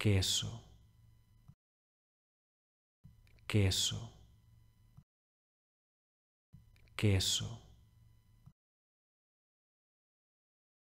queso, queso, queso.